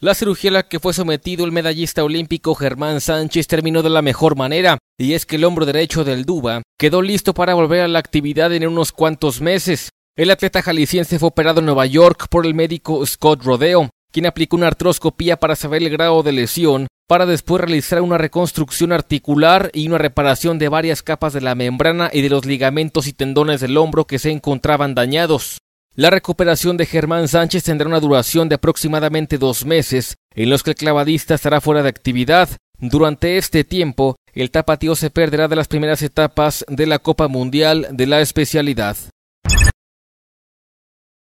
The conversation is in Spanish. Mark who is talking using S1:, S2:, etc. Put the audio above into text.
S1: La cirugía a la que fue sometido el medallista olímpico Germán Sánchez terminó de la mejor manera, y es que el hombro derecho del Duba quedó listo para volver a la actividad en unos cuantos meses. El atleta jalisciense fue operado en Nueva York por el médico Scott Rodeo, quien aplicó una artroscopía para saber el grado de lesión, para después realizar una reconstrucción articular y una reparación de varias capas de la membrana y de los ligamentos y tendones del hombro que se encontraban dañados. La recuperación de Germán Sánchez tendrá una duración de aproximadamente dos meses, en los que el clavadista estará fuera de actividad. Durante este tiempo, el tapatío se perderá de las primeras etapas de la Copa Mundial de la especialidad.